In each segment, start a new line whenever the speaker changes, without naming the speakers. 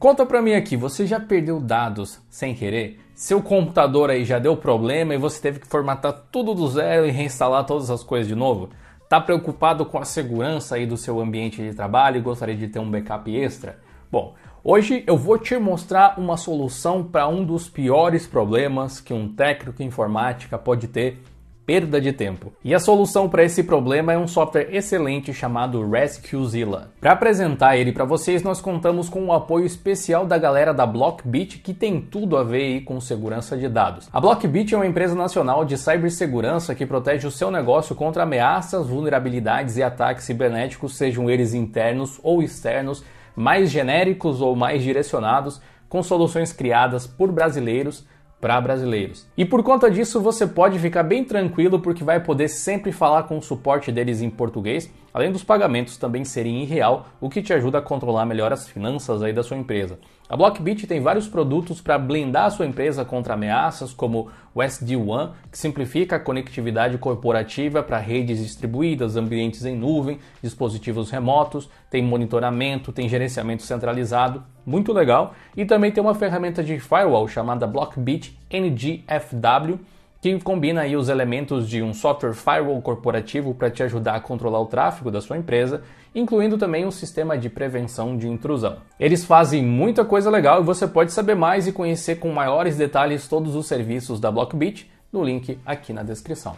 Conta pra mim aqui, você já perdeu dados sem querer? Seu computador aí já deu problema e você teve que formatar tudo do zero e reinstalar todas as coisas de novo? Tá preocupado com a segurança aí do seu ambiente de trabalho e gostaria de ter um backup extra? Bom, hoje eu vou te mostrar uma solução para um dos piores problemas que um técnico em informática pode ter perda de tempo. E a solução para esse problema é um software excelente chamado RescueZilla. Para apresentar ele para vocês, nós contamos com o apoio especial da galera da Blockbit, que tem tudo a ver com segurança de dados. A Blockbit é uma empresa nacional de cibersegurança que protege o seu negócio contra ameaças, vulnerabilidades e ataques cibernéticos, sejam eles internos ou externos, mais genéricos ou mais direcionados, com soluções criadas por brasileiros para brasileiros. E por conta disso, você pode ficar bem tranquilo porque vai poder sempre falar com o suporte deles em português, além dos pagamentos também serem em real, o que te ajuda a controlar melhor as finanças aí da sua empresa. A Blockbit tem vários produtos para blindar a sua empresa contra ameaças, como o SD-WAN, que simplifica a conectividade corporativa para redes distribuídas, ambientes em nuvem, dispositivos remotos, tem monitoramento, tem gerenciamento centralizado, muito legal, e também tem uma ferramenta de firewall chamada Blockbit NGFW que combina aí os elementos de um software firewall corporativo para te ajudar a controlar o tráfego da sua empresa, incluindo também um sistema de prevenção de intrusão. Eles fazem muita coisa legal e você pode saber mais e conhecer com maiores detalhes todos os serviços da Blockbit no link aqui na descrição.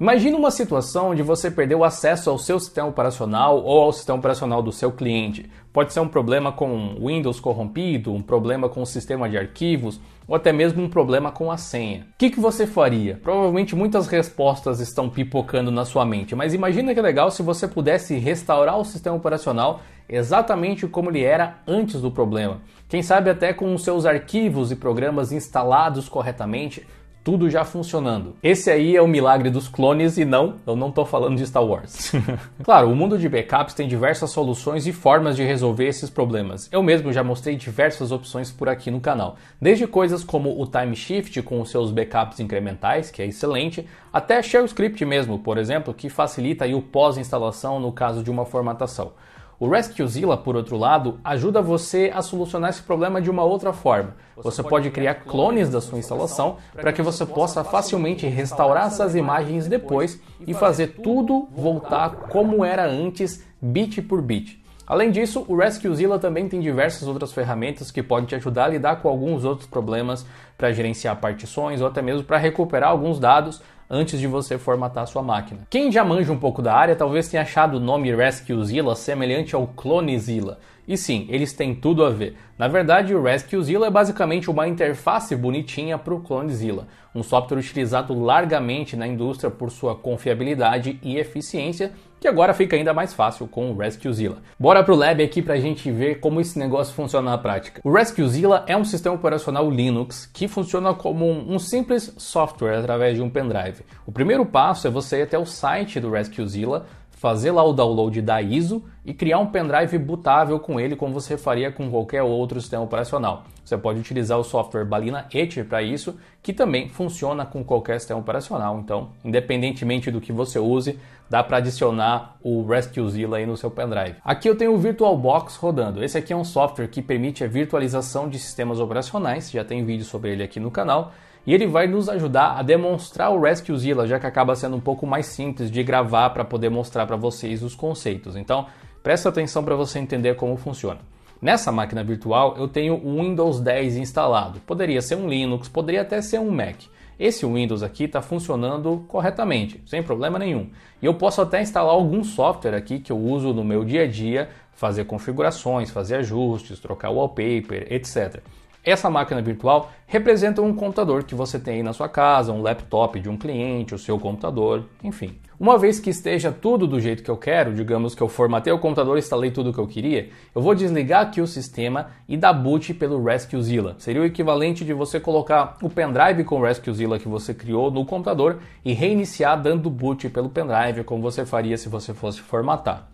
Imagina uma situação onde você perdeu acesso ao seu sistema operacional ou ao sistema operacional do seu cliente. Pode ser um problema com Windows corrompido, um problema com o sistema de arquivos ou até mesmo um problema com a senha. O que, que você faria? Provavelmente muitas respostas estão pipocando na sua mente, mas imagina que legal se você pudesse restaurar o sistema operacional exatamente como ele era antes do problema. Quem sabe até com os seus arquivos e programas instalados corretamente tudo já funcionando. Esse aí é o milagre dos clones e não, eu não tô falando de Star Wars. claro, o mundo de backups tem diversas soluções e formas de resolver esses problemas. Eu mesmo já mostrei diversas opções por aqui no canal, desde coisas como o time shift com os seus backups incrementais, que é excelente, até shell script mesmo, por exemplo, que facilita o pós-instalação no caso de uma formatação. O RescueZilla, por outro lado, ajuda você a solucionar esse problema de uma outra forma. Você pode criar clones da sua instalação para que você possa facilmente restaurar essas imagens depois e fazer tudo voltar como era antes, bit por bit. Além disso, o RescueZilla também tem diversas outras ferramentas que podem te ajudar a lidar com alguns outros problemas para gerenciar partições ou até mesmo para recuperar alguns dados antes de você formatar sua máquina. Quem já manja um pouco da área talvez tenha achado o nome RescueZilla semelhante ao CloneZilla. E sim, eles têm tudo a ver. Na verdade, o RescueZilla é basicamente uma interface bonitinha para o CloneZilla, um software utilizado largamente na indústria por sua confiabilidade e eficiência que agora fica ainda mais fácil com o RescueZilla. Bora pro lab aqui pra gente ver como esse negócio funciona na prática. O RescueZilla é um sistema operacional Linux que funciona como um, um simples software através de um pendrive. O primeiro passo é você ir até o site do RescueZilla, fazer lá o download da ISO e criar um pendrive bootável com ele, como você faria com qualquer outro sistema operacional. Você pode utilizar o software Balina Etcher para isso, que também funciona com qualquer sistema operacional. Então, independentemente do que você use, dá para adicionar o RescueZilla aí no seu pendrive. Aqui eu tenho o VirtualBox rodando. Esse aqui é um software que permite a virtualização de sistemas operacionais, já tem vídeo sobre ele aqui no canal e ele vai nos ajudar a demonstrar o RescueZilla, já que acaba sendo um pouco mais simples de gravar para poder mostrar para vocês os conceitos. Então, presta atenção para você entender como funciona. Nessa máquina virtual eu tenho o Windows 10 instalado. Poderia ser um Linux, poderia até ser um Mac. Esse Windows aqui está funcionando corretamente, sem problema nenhum. E eu posso até instalar algum software aqui que eu uso no meu dia a dia, fazer configurações, fazer ajustes, trocar wallpaper, etc. Essa máquina virtual representa um computador que você tem aí na sua casa, um laptop de um cliente, o seu computador, enfim. Uma vez que esteja tudo do jeito que eu quero, digamos que eu formatei o computador, instalei tudo o que eu queria, eu vou desligar aqui o sistema e dar boot pelo RescueZilla. Seria o equivalente de você colocar o pendrive com o RescueZilla que você criou no computador e reiniciar dando boot pelo pendrive, como você faria se você fosse formatar.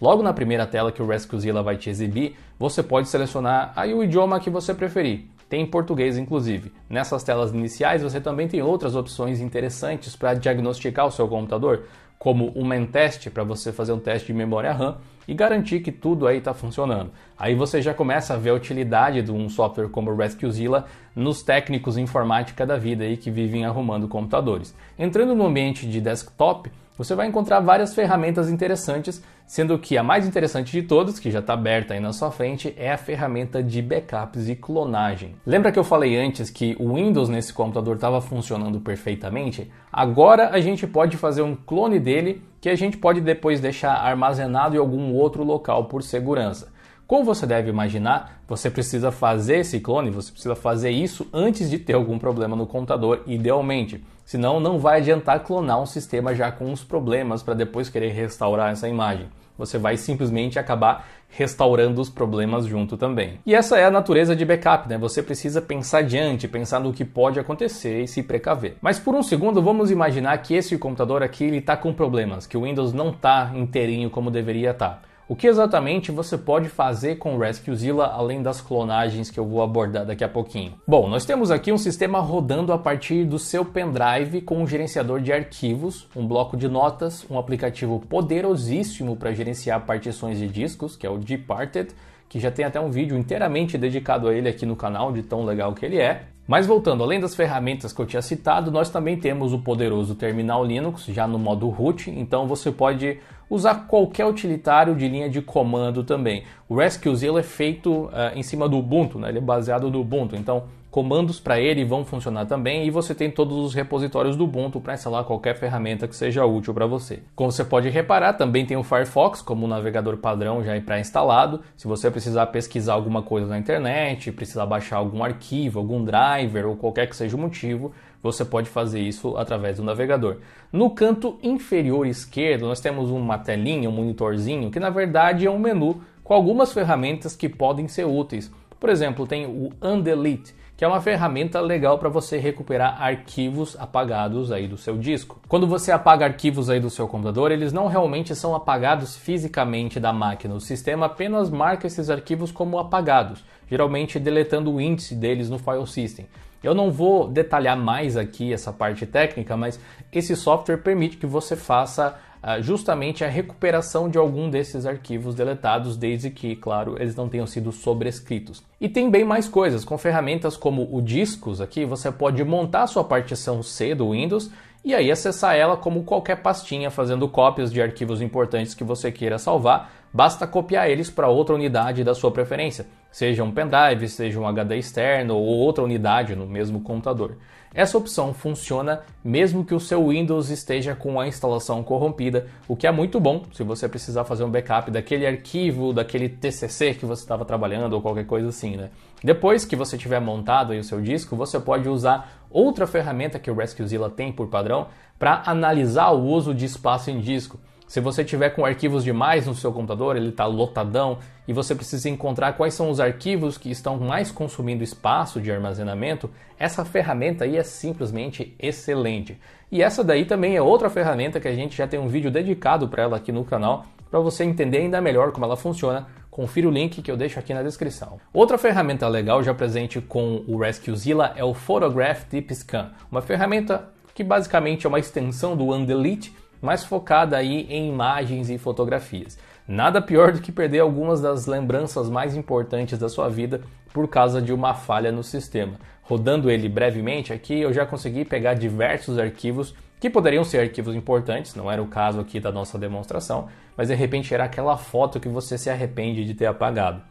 Logo na primeira tela que o RescueZilla vai te exibir, você pode selecionar aí o idioma que você preferir. Tem em português, inclusive. Nessas telas iniciais, você também tem outras opções interessantes para diagnosticar o seu computador, como o Mentest, para você fazer um teste de memória RAM e garantir que tudo aí está funcionando. Aí você já começa a ver a utilidade de um software como o RescueZilla nos técnicos informática da vida aí que vivem arrumando computadores. Entrando no ambiente de desktop, você vai encontrar várias ferramentas interessantes sendo que a mais interessante de todas, que já está aberta aí na sua frente, é a ferramenta de backups e clonagem. Lembra que eu falei antes que o Windows nesse computador estava funcionando perfeitamente? Agora a gente pode fazer um clone dele que a gente pode depois deixar armazenado em algum outro local por segurança. Como você deve imaginar, você precisa fazer esse clone, você precisa fazer isso antes de ter algum problema no computador, idealmente. Senão não vai adiantar clonar um sistema já com os problemas para depois querer restaurar essa imagem. Você vai simplesmente acabar restaurando os problemas junto também. E essa é a natureza de backup, né? Você precisa pensar adiante, pensar no que pode acontecer e se precaver. Mas por um segundo, vamos imaginar que esse computador aqui ele está com problemas, que o Windows não está inteirinho como deveria estar. Tá. O que exatamente você pode fazer com RescueZilla além das clonagens que eu vou abordar daqui a pouquinho? Bom, nós temos aqui um sistema rodando a partir do seu pendrive com um gerenciador de arquivos, um bloco de notas, um aplicativo poderosíssimo para gerenciar partições de discos, que é o Departed, que já tem até um vídeo inteiramente dedicado a ele aqui no canal, de tão legal que ele é. Mas voltando, além das ferramentas que eu tinha citado, nós também temos o poderoso terminal Linux já no modo root, então você pode usar qualquer utilitário de linha de comando também. O rescue ele é feito uh, em cima do Ubuntu, né? ele é baseado no Ubuntu, então comandos para ele vão funcionar também e você tem todos os repositórios do Ubuntu para instalar qualquer ferramenta que seja útil para você. Como você pode reparar, também tem o Firefox como navegador padrão já pré-instalado. Se você precisar pesquisar alguma coisa na internet, precisar baixar algum arquivo, algum driver ou qualquer que seja o motivo, você pode fazer isso através do navegador. No canto inferior esquerdo, nós temos uma telinha, um monitorzinho, que na verdade é um menu com algumas ferramentas que podem ser úteis. Por exemplo, tem o Undelete, que é uma ferramenta legal para você recuperar arquivos apagados aí do seu disco. Quando você apaga arquivos aí do seu computador, eles não realmente são apagados fisicamente da máquina. O sistema apenas marca esses arquivos como apagados, geralmente deletando o índice deles no file system. Eu não vou detalhar mais aqui essa parte técnica, mas esse software permite que você faça uh, justamente a recuperação de algum desses arquivos deletados, desde que, claro, eles não tenham sido sobrescritos. E tem bem mais coisas, com ferramentas como o Discos aqui, você pode montar sua partição C do Windows e aí acessar ela como qualquer pastinha, fazendo cópias de arquivos importantes que você queira salvar, basta copiar eles para outra unidade da sua preferência seja um pendrive, seja um HD externo ou outra unidade no mesmo computador. Essa opção funciona mesmo que o seu Windows esteja com a instalação corrompida, o que é muito bom se você precisar fazer um backup daquele arquivo, daquele TCC que você estava trabalhando ou qualquer coisa assim, né? Depois que você tiver montado o seu disco, você pode usar outra ferramenta que o RescueZilla tem por padrão para analisar o uso de espaço em disco. Se você tiver com arquivos demais no seu computador, ele está lotadão e você precisa encontrar quais são os arquivos que estão mais consumindo espaço de armazenamento, essa ferramenta aí é simplesmente excelente. E essa daí também é outra ferramenta que a gente já tem um vídeo dedicado para ela aqui no canal, para você entender ainda melhor como ela funciona, Confira o link que eu deixo aqui na descrição. Outra ferramenta legal já presente com o RescueZilla é o Photograph Deep Scan, uma ferramenta que basicamente é uma extensão do Undelete mais focada aí em imagens e fotografias. Nada pior do que perder algumas das lembranças mais importantes da sua vida por causa de uma falha no sistema. Rodando ele brevemente aqui, eu já consegui pegar diversos arquivos que poderiam ser arquivos importantes, não era o caso aqui da nossa demonstração, mas de repente era aquela foto que você se arrepende de ter apagado.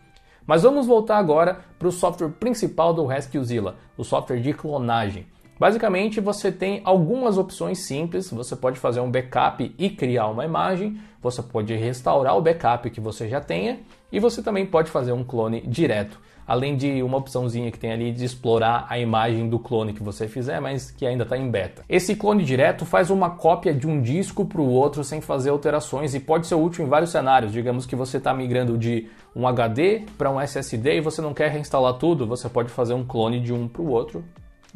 Mas vamos voltar agora para o software principal do RescueZilla, o software de clonagem. Basicamente, você tem algumas opções simples. Você pode fazer um backup e criar uma imagem. Você pode restaurar o backup que você já tenha. E você também pode fazer um clone direto. Além de uma opçãozinha que tem ali de explorar a imagem do clone que você fizer, mas que ainda está em beta. Esse clone direto faz uma cópia de um disco para o outro sem fazer alterações e pode ser útil em vários cenários. Digamos que você está migrando de um HD para um SSD e você não quer reinstalar tudo, você pode fazer um clone de um para o outro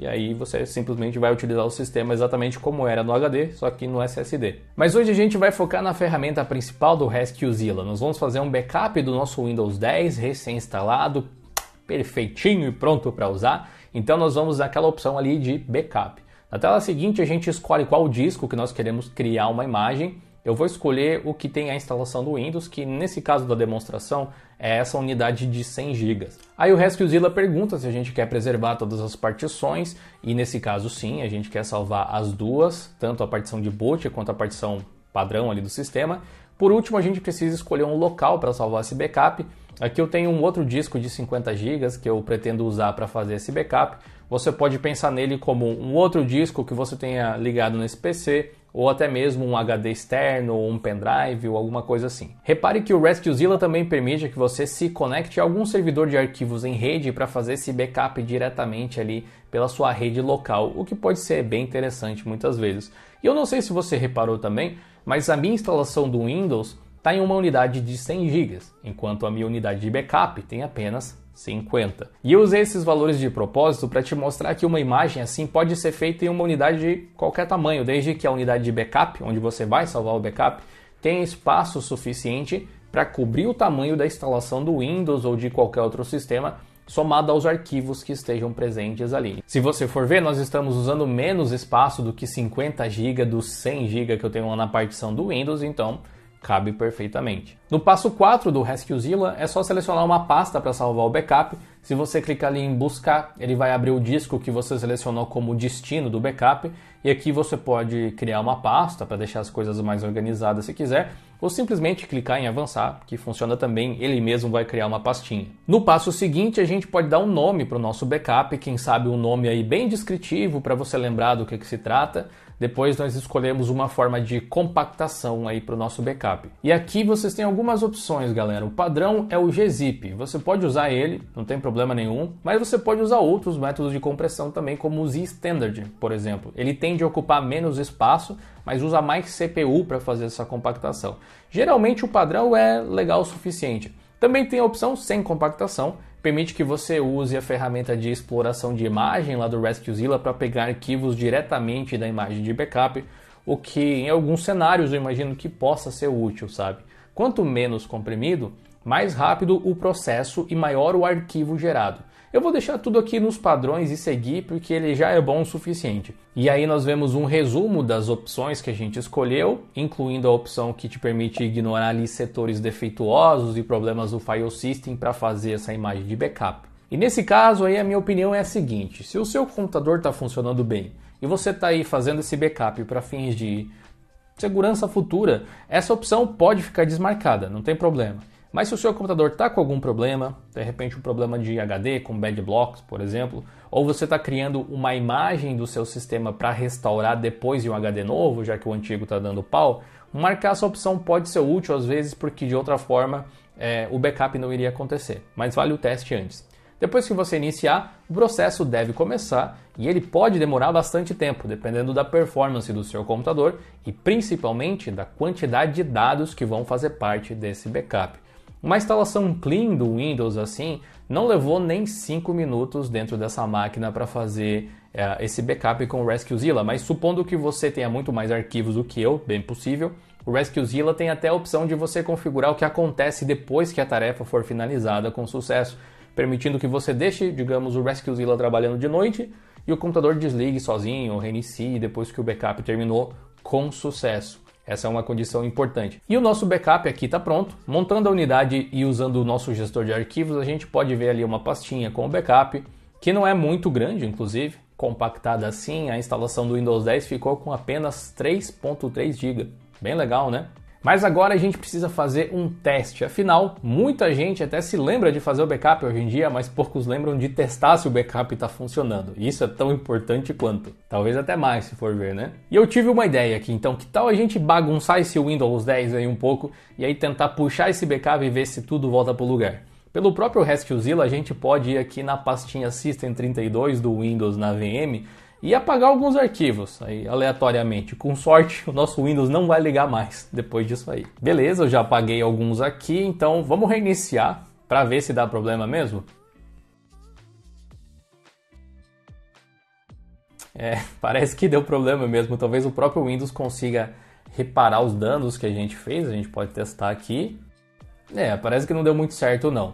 e aí você simplesmente vai utilizar o sistema exatamente como era no HD, só que no SSD. Mas hoje a gente vai focar na ferramenta principal do RescueZilla. Nós vamos fazer um backup do nosso Windows 10 recém-instalado, perfeitinho e pronto para usar. Então nós vamos naquela opção ali de backup. Na tela seguinte a gente escolhe qual disco que nós queremos criar uma imagem eu vou escolher o que tem a instalação do Windows, que nesse caso da demonstração é essa unidade de 100 GB. Aí o RescueZilla pergunta se a gente quer preservar todas as partições, e nesse caso sim, a gente quer salvar as duas, tanto a partição de boot quanto a partição padrão ali do sistema. Por último, a gente precisa escolher um local para salvar esse backup. Aqui eu tenho um outro disco de 50 GB que eu pretendo usar para fazer esse backup. Você pode pensar nele como um outro disco que você tenha ligado nesse PC ou até mesmo um HD externo ou um pendrive ou alguma coisa assim. Repare que o RescueZilla também permite que você se conecte a algum servidor de arquivos em rede para fazer esse backup diretamente ali pela sua rede local, o que pode ser bem interessante muitas vezes. E eu não sei se você reparou também, mas a minha instalação do Windows está em uma unidade de 100 GB, enquanto a minha unidade de backup tem apenas 50. E eu usei esses valores de propósito para te mostrar que uma imagem assim pode ser feita em uma unidade de qualquer tamanho, desde que a unidade de backup, onde você vai salvar o backup, tenha espaço suficiente para cobrir o tamanho da instalação do Windows ou de qualquer outro sistema somado aos arquivos que estejam presentes ali. Se você for ver, nós estamos usando menos espaço do que 50 GB dos 100 GB que eu tenho lá na partição do Windows, então cabe perfeitamente. No passo 4 do RescueZilla é só selecionar uma pasta para salvar o backup. Se você clicar ali em buscar, ele vai abrir o disco que você selecionou como destino do backup e aqui você pode criar uma pasta para deixar as coisas mais organizadas se quiser ou simplesmente clicar em avançar, que funciona também, ele mesmo vai criar uma pastinha. No passo seguinte, a gente pode dar um nome para o nosso backup, quem sabe um nome aí bem descritivo para você lembrar do que, que se trata. Depois nós escolhemos uma forma de compactação aí para o nosso backup. E aqui vocês têm algumas opções, galera. O padrão é o gzip. Você pode usar ele, não tem problema nenhum, mas você pode usar outros métodos de compressão também, como o z-standard, por exemplo. Ele tende a ocupar menos espaço, mas usa mais CPU para fazer essa compactação. Geralmente o padrão é legal o suficiente. Também tem a opção sem compactação, permite que você use a ferramenta de exploração de imagem lá do RescueZilla para pegar arquivos diretamente da imagem de backup, o que em alguns cenários eu imagino que possa ser útil, sabe? Quanto menos comprimido, mais rápido o processo e maior o arquivo gerado. Eu vou deixar tudo aqui nos padrões e seguir porque ele já é bom o suficiente. E aí nós vemos um resumo das opções que a gente escolheu, incluindo a opção que te permite ignorar ali setores defeituosos e problemas do file system para fazer essa imagem de backup. E nesse caso aí a minha opinião é a seguinte: se o seu computador está funcionando bem e você está aí fazendo esse backup para fins de segurança futura, essa opção pode ficar desmarcada, não tem problema. Mas se o seu computador está com algum problema, de repente um problema de HD com bad blocks, por exemplo, ou você está criando uma imagem do seu sistema para restaurar depois de um HD novo, já que o antigo está dando pau, marcar essa opção pode ser útil às vezes, porque de outra forma é, o backup não iria acontecer. Mas vale o teste antes. Depois que você iniciar, o processo deve começar e ele pode demorar bastante tempo, dependendo da performance do seu computador e principalmente da quantidade de dados que vão fazer parte desse backup. Uma instalação clean do Windows assim não levou nem 5 minutos dentro dessa máquina para fazer é, esse backup com o RescueZilla, mas supondo que você tenha muito mais arquivos do que eu, bem possível, o RescueZilla tem até a opção de você configurar o que acontece depois que a tarefa for finalizada com sucesso, permitindo que você deixe, digamos, o RescueZilla trabalhando de noite e o computador desligue sozinho, reinicie depois que o backup terminou com sucesso. Essa é uma condição importante. E o nosso backup aqui está pronto. Montando a unidade e usando o nosso gestor de arquivos, a gente pode ver ali uma pastinha com o backup, que não é muito grande, inclusive. Compactada assim, a instalação do Windows 10 ficou com apenas 3.3 GB. Bem legal, né? Mas agora a gente precisa fazer um teste. Afinal, muita gente até se lembra de fazer o backup hoje em dia, mas poucos lembram de testar se o backup está funcionando. isso é tão importante quanto. Talvez até mais, se for ver, né? E eu tive uma ideia aqui, então que tal a gente bagunçar esse Windows 10 aí um pouco e aí tentar puxar esse backup e ver se tudo volta para o lugar. Pelo próprio RescueZilla, a gente pode ir aqui na pastinha System32 do Windows na VM e apagar alguns arquivos aí aleatoriamente. Com sorte, o nosso Windows não vai ligar mais depois disso aí. Beleza, eu já apaguei alguns aqui, então vamos reiniciar para ver se dá problema mesmo. É, parece que deu problema mesmo. Talvez o próprio Windows consiga reparar os danos que a gente fez. A gente pode testar aqui. É, parece que não deu muito certo não.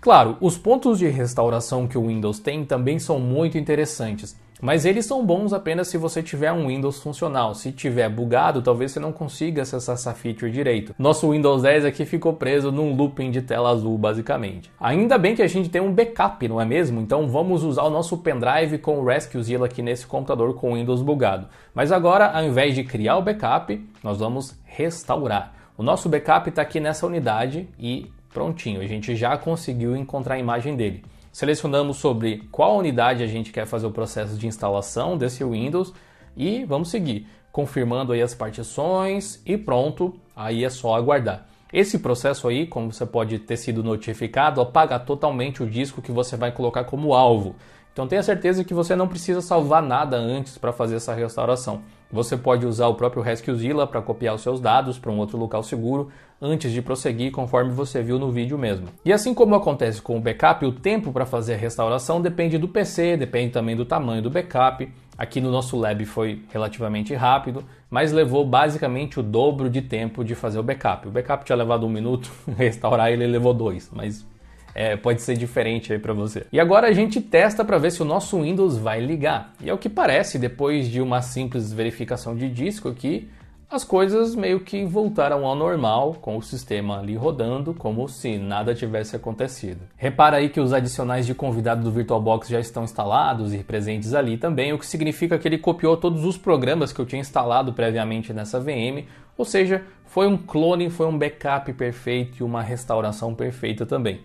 Claro, os pontos de restauração que o Windows tem também são muito interessantes. Mas eles são bons apenas se você tiver um Windows funcional. Se tiver bugado, talvez você não consiga acessar essa feature direito. Nosso Windows 10 aqui ficou preso num looping de tela azul, basicamente. Ainda bem que a gente tem um backup, não é mesmo? Então vamos usar o nosso pendrive com o RescueZilla aqui nesse computador com o Windows bugado. Mas agora, ao invés de criar o backup, nós vamos restaurar. O nosso backup está aqui nessa unidade e prontinho, a gente já conseguiu encontrar a imagem dele. Selecionamos sobre qual unidade a gente quer fazer o processo de instalação desse Windows e vamos seguir, confirmando aí as partições e pronto, aí é só aguardar. Esse processo aí, como você pode ter sido notificado, apaga totalmente o disco que você vai colocar como alvo. Então tenha certeza que você não precisa salvar nada antes para fazer essa restauração. Você pode usar o próprio RescueZilla para copiar os seus dados para um outro local seguro antes de prosseguir, conforme você viu no vídeo mesmo. E assim como acontece com o backup, o tempo para fazer a restauração depende do PC, depende também do tamanho do backup. Aqui no nosso lab foi relativamente rápido, mas levou basicamente o dobro de tempo de fazer o backup. O backup tinha levado um minuto, restaurar ele levou dois, mas é, pode ser diferente aí para você. E agora a gente testa para ver se o nosso Windows vai ligar. E é o que parece, depois de uma simples verificação de disco aqui, as coisas meio que voltaram ao normal, com o sistema ali rodando, como se nada tivesse acontecido. Repara aí que os adicionais de convidado do VirtualBox já estão instalados e presentes ali também, o que significa que ele copiou todos os programas que eu tinha instalado previamente nessa VM, ou seja, foi um clone, foi um backup perfeito e uma restauração perfeita também.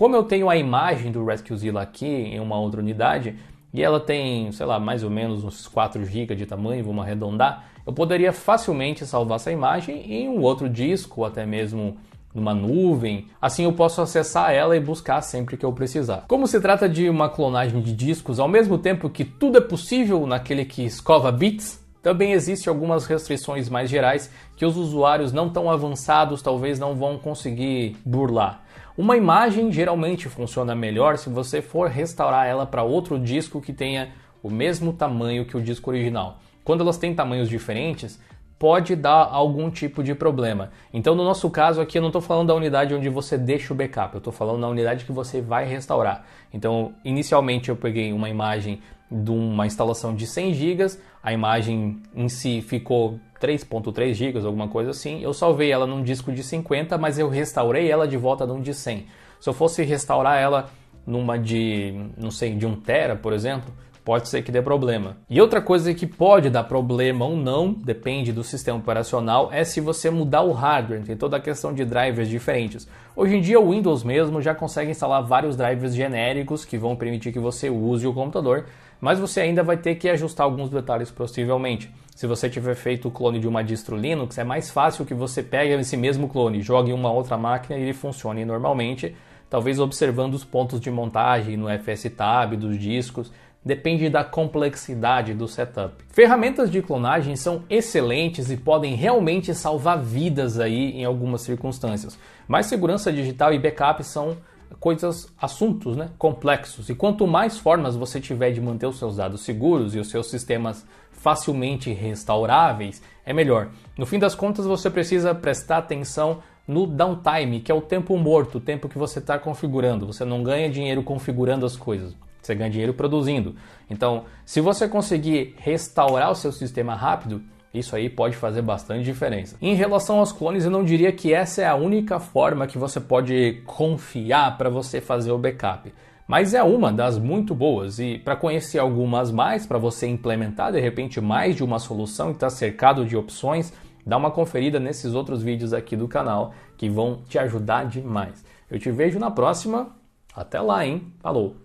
Como eu tenho a imagem do RescueZilla aqui em uma outra unidade, e ela tem, sei lá, mais ou menos uns 4 GB de tamanho, vamos arredondar, eu poderia facilmente salvar essa imagem em um outro disco, ou até mesmo numa nuvem, assim eu posso acessar ela e buscar sempre que eu precisar. Como se trata de uma clonagem de discos, ao mesmo tempo que tudo é possível naquele que escova bits, também existem algumas restrições mais gerais que os usuários não tão avançados talvez não vão conseguir burlar. Uma imagem geralmente funciona melhor se você for restaurar ela para outro disco que tenha o mesmo tamanho que o disco original. Quando elas têm tamanhos diferentes, pode dar algum tipo de problema. Então, no nosso caso aqui, eu não estou falando da unidade onde você deixa o backup, eu estou falando da unidade que você vai restaurar. Então, inicialmente eu peguei uma imagem de uma instalação de 100 GB, a imagem em si ficou 3.3 GB, alguma coisa assim. Eu salvei ela num disco de 50, mas eu restaurei ela de volta num de 100. Se eu fosse restaurar ela numa de, não sei, de 1 tera, por exemplo, pode ser que dê problema. E outra coisa que pode dar problema ou não, depende do sistema operacional, é se você mudar o hardware, tem toda a questão de drivers diferentes. Hoje em dia o Windows mesmo já consegue instalar vários drivers genéricos que vão permitir que você use o computador, mas você ainda vai ter que ajustar alguns detalhes possivelmente. Se você tiver feito o clone de uma distro Linux, é mais fácil que você pegue esse mesmo clone, jogue em uma outra máquina e ele funcione normalmente, talvez observando os pontos de montagem no FSTab dos discos, depende da complexidade do setup. Ferramentas de clonagem são excelentes e podem realmente salvar vidas aí em algumas circunstâncias, mas segurança digital e backup são coisas, assuntos né, complexos. E quanto mais formas você tiver de manter os seus dados seguros e os seus sistemas facilmente restauráveis, é melhor. No fim das contas, você precisa prestar atenção no downtime, que é o tempo morto, o tempo que você está configurando. Você não ganha dinheiro configurando as coisas, você ganha dinheiro produzindo. Então, se você conseguir restaurar o seu sistema rápido, isso aí pode fazer bastante diferença. Em relação aos clones, eu não diria que essa é a única forma que você pode confiar para você fazer o backup. Mas é uma das muito boas e para conhecer algumas mais, para você implementar de repente mais de uma solução e estar tá cercado de opções, dá uma conferida nesses outros vídeos aqui do canal que vão te ajudar demais. Eu te vejo na próxima. Até lá, hein? Falou!